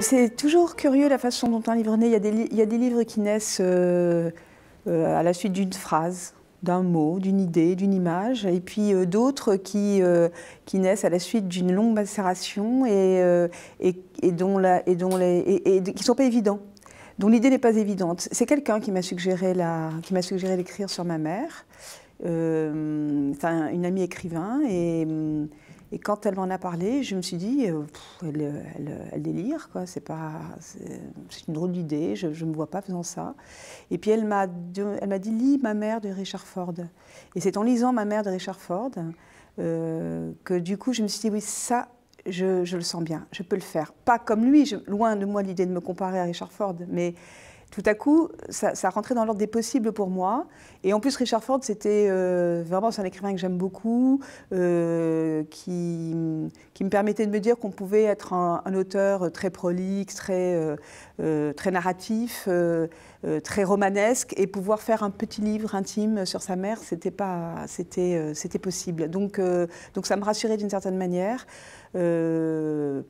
C'est toujours curieux la façon dont un livre naît. Il y a des, livres qui naissent euh, euh, à la suite d'une phrase, d'un mot, d'une idée, d'une image, et puis euh, d'autres qui, qui naissent à la suite d'une longue macération et, et, dont la, et, dont les, et, qui ne sont pas évidents, dont l'idée n'est pas évidente. C'est quelqu'un qui m'a suggéré d'écrire sur ma mère, une amie écrivain, et et quand elle m'en a parlé, je me suis dit, euh, elle, délire, quoi. C'est pas, c'est une drôle d'idée. Je ne me vois pas faisant ça. Et puis elle m'a, elle m'a dit, lis Ma mère de Richard Ford. Et c'est en lisant Ma mère de Richard Ford euh, que du coup, je me suis dit, oui, ça, je, le sens bien. Je peux le faire. Pas comme lui. loin de moi l'idée de me comparer à Richard Ford, mais tout à coup, ça, rentrait dans l'ordre des possibles pour moi. Et en plus, Richard Ford, c'était euh, vraiment un écrivain que j'aime beaucoup, euh, qui, me permettait de me dire qu'on pouvait être un, auteur euh, très prolixe, très, très narratif, euh, très romanesque et pouvoir faire un petit livre intime sur sa mère, c'était pas, c'était, euh, c'était possible. Donc, euh, donc ça me rassurait d'une certaine manière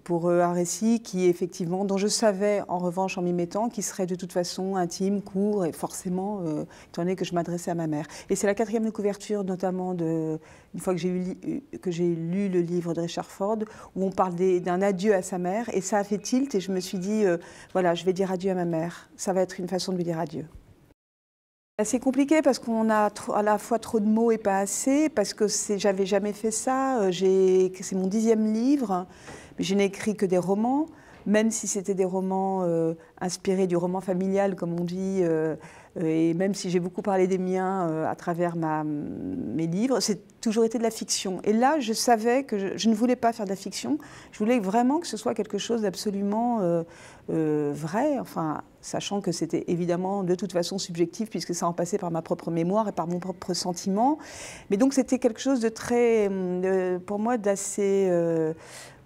pour un récit qui effectivement, dont je savais en revanche en m'y mettant, qui serait de toute façon intime, court et forcément, étant donné que je m'adressais à ma mère. Et c'est la quatrième de couverture, notamment de, une fois que j'ai, eu, que j'ai lu le livre de Richard Ford, où on parle d'un adieu à sa mère, et ça a fait tilt, et je me suis dit, voilà, je vais dire adieu à ma mère. Ça va être une façon de dire adieu. C'est compliqué parce qu'on a à la fois trop de mots et pas assez, parce que j'avais jamais fait ça, euh, c'est mon dixième livre, mais je n'ai écrit que des romans, même si c'était des romans euh, inspirés du roman familial, comme on dit, euh, euh, et même si j'ai beaucoup parlé des miens euh, à travers ma, mes livres, c'est toujours été de la fiction. Et là, je savais que je, ne voulais pas faire de la fiction. Je voulais vraiment que ce soit quelque chose d'absolument euh, vrai, enfin, sachant que c'était évidemment de toute façon subjectif, puisque ça en passait par ma propre mémoire et par mon propre sentiment. Mais donc, c'était quelque chose de très, pour moi, d'assez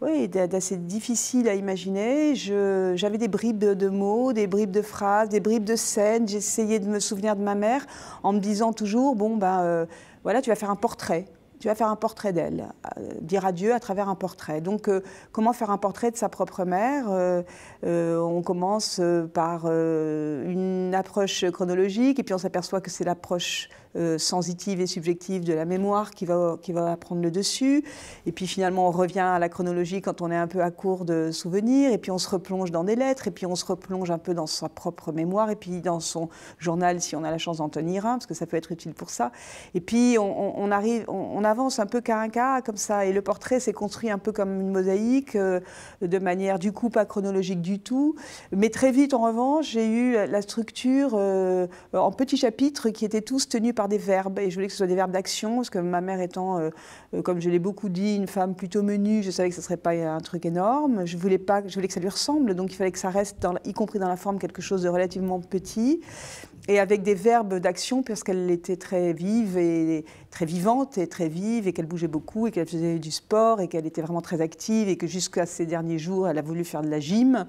oui, d'assez difficile à imaginer. J'avais des bribes de mots, des bribes de phrases, des bribes de scènes. J'essayais de me souvenir de ma mère en me disant toujours, bon, ben euh, voilà, tu vas faire un portrait tu vas faire un portrait d'elle, euh, dire adieu à travers un portrait. Donc, euh, comment faire un portrait de sa propre mère euh, On commence par une approche chronologique, et puis on s'aperçoit que c'est l'approche sensitive et subjective de la mémoire qui va, qui va prendre le dessus. Et puis finalement, on revient à la chronologie quand on est un peu à court de souvenirs, et puis on se replonge dans des lettres, et puis on se replonge un peu dans sa propre mémoire, et puis dans son journal, si on a la chance d'en tenir un, parce que ça peut être utile pour ça. Et puis on, arrive, on a avance un peu cas à cas, comme ça. Et le portrait s'est construit un peu comme une mosaïque, euh, de manière du coup pas chronologique du tout. Mais très vite, en revanche, j'ai eu la structure euh, en petits chapitres qui étaient tous tenus par des verbes. Et je voulais que ce soit des verbes d'action, parce que ma mère étant, euh, comme je l'ai beaucoup dit, une femme plutôt menue, je savais que ce ne serait pas un truc énorme. Je voulais, pas, je voulais que ça lui ressemble, donc il fallait que ça reste, dans, y compris dans la forme, quelque chose de relativement petit. Et avec des verbes d'action, parce qu'elle était très vive et, très vivante et très vive et qu'elle bougeait beaucoup et qu'elle faisait du sport et qu'elle était vraiment très active et que jusqu'à ces derniers jours, elle a voulu faire de la gym.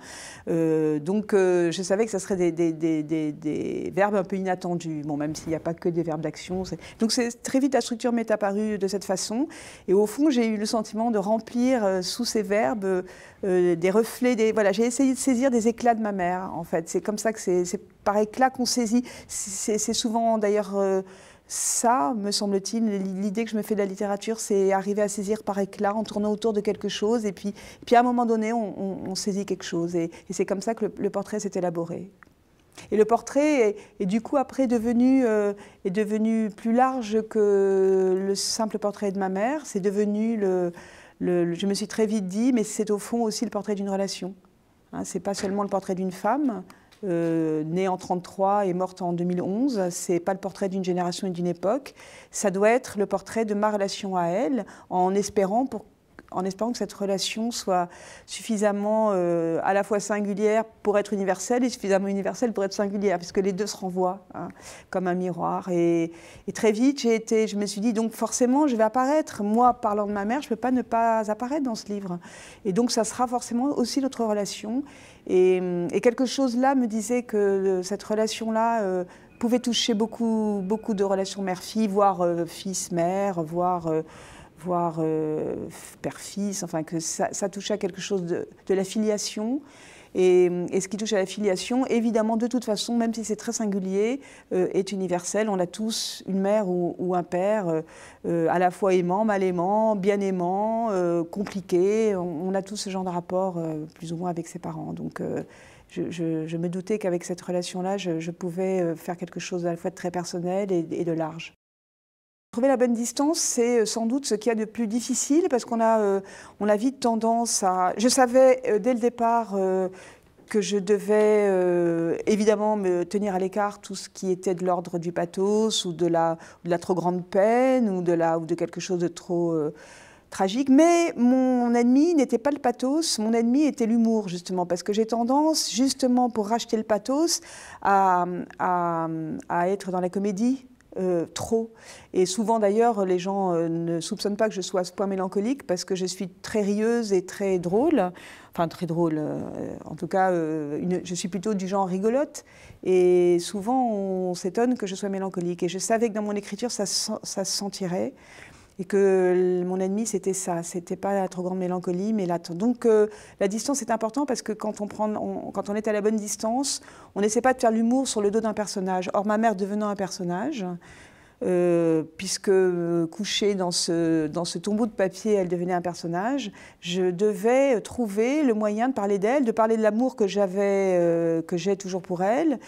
Euh, donc euh, je savais que ça serait des, des, des, des, verbes un peu inattendus, bon, même s'il n'y a pas que des verbes d'action. Donc très vite, la structure m'est apparue de cette façon. Et au fond, j'ai eu le sentiment de remplir euh, sous ces verbes des reflets, des... voilà, j'ai essayé de saisir des éclats de ma mère, en fait. C'est comme ça que c'est par éclat qu'on saisit. C'est souvent d'ailleurs ça, me semble-t-il, l'idée que je me fais de la littérature, c'est arriver à saisir par éclat en tournant autour de quelque chose. Et puis, puis à un moment donné, on, saisit quelque chose. Et, c'est comme ça que le, portrait s'est élaboré. Et le portrait est, du coup après devenu, euh, devenu plus large que le simple portrait de ma mère. C'est devenu je me suis très vite dit, mais c'est au fond aussi le portrait d'une relation. Hein, Ce n'est pas seulement le portrait d'une femme, euh, née en 1933 et morte en 2011. C'est pas le portrait d'une génération et d'une époque. Ça doit être le portrait de ma relation à elle, en espérant pour en espérant que cette relation soit suffisamment euh, à la fois singulière pour être universelle et suffisamment universelle pour être singulière, puisque les deux se renvoient hein, comme un miroir. Et, très vite, j'ai été, je me suis dit, donc forcément, je vais apparaître. Moi, parlant de ma mère, je ne peux pas ne pas apparaître dans ce livre. Et donc, ça sera forcément aussi notre relation. Et, quelque chose là me disait que euh, cette relation-là... Euh, pouvait toucher beaucoup, beaucoup de relations mère-fille, voire fils-mère, voire voire euh, père-fils, enfin que ça, touche à quelque chose de, la filiation. Et, ce qui touche à la filiation, évidemment, de toute façon, même si c'est très singulier, euh, est universel. On a tous une mère ou, un père euh, à la fois aimant, mal aimant, bien aimant, compliqué. On, a tous ce genre de rapport, plus ou moins, avec ses parents. Donc, je, me doutais qu'avec cette relation-là, je, pouvais faire quelque chose à la fois de très personnel et de large. Trouver la bonne distance, c'est euh, sans doute ce qu'il y a de plus difficile parce qu'on a, euh, on a vite tendance à... Je savais euh, dès le départ que je devais évidemment me tenir à l'écart tout ce qui était de l'ordre du pathos ou de la, de la trop grande peine ou de, la, ou de quelque chose de trop tragique. Mais mon ennemi n'était pas le pathos, mon ennemi était l'humour justement parce que j'ai tendance justement pour racheter le pathos à, à être dans la comédie euh, trop. Et souvent d'ailleurs, les gens euh, ne soupçonnent pas que je sois à ce point mélancolique parce que je suis très rieuse et très drôle. Enfin, très drôle. Euh, en tout cas, je suis plutôt du genre rigolote. Et souvent, on, s'étonne que je sois mélancolique. Et je savais que dans mon écriture, ça, ça se sentirait et que mon ennemi c'était ça, c'était pas la trop grande mélancolie, mais donc euh, la distance est importante parce que quand on prend, quand on est à la bonne distance, on n'essaie pas de faire l'humour sur le dos d'un personnage. Or ma mère devenant un personnage. Euh, puisque euh, couchée dans ce, dans ce tombeau de papier, elle devenait un personnage, je devais trouver le moyen de parler d'elle, de parler de l'amour que j'avais, que j'ai toujours pour elle,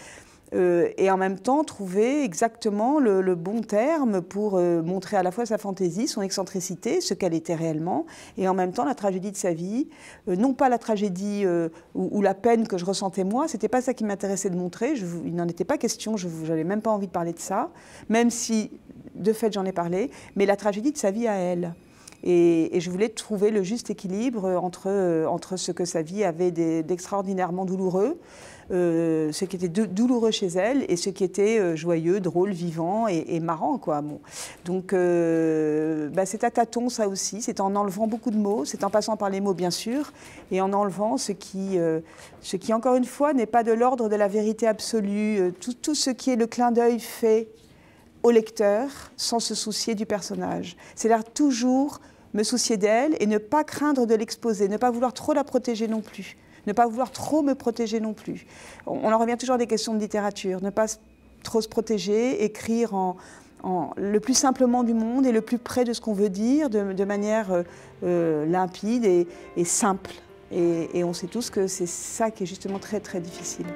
euh, et en même temps trouver exactement le, bon terme pour euh, montrer à la fois sa fantaisie, son excentricité, ce qu'elle était réellement, et en même temps la tragédie de sa vie, euh, non pas la tragédie ou, la peine que je ressentais moi, c'était pas ça qui m'intéressait de montrer, il n'en était pas question, je n'avais même pas envie de parler de ça, même si de fait j'en ai parlé, mais la tragédie de sa vie à elle. Et, et, je voulais trouver le juste équilibre entre, entre ce que sa vie avait d'extraordinairement douloureux, euh, ce qui était douloureux chez elle et ce qui était euh, joyeux, drôle, vivant et, marrant. Quoi. Donc euh, bah, c'est à tâtons ça aussi, c'est en enlevant beaucoup de mots, c'est en passant par les mots bien sûr, et en enlevant ce qui, ce qui encore une fois n'est pas de l'ordre de la vérité absolue, tout, tout ce qui est le clin d'œil fait au lecteur sans se soucier du personnage. cest à toujours me soucier d'elle et ne pas craindre de l'exposer, ne pas vouloir trop la protéger non plus ne pas vouloir trop me protéger non plus. On, en revient toujours à des questions de littérature, ne pas trop se protéger, écrire en, le plus simplement du monde et le plus près de ce qu'on veut dire, de, manière euh, euh, limpide et, simple. et on sait tous que c'est ça qui est justement très très difficile.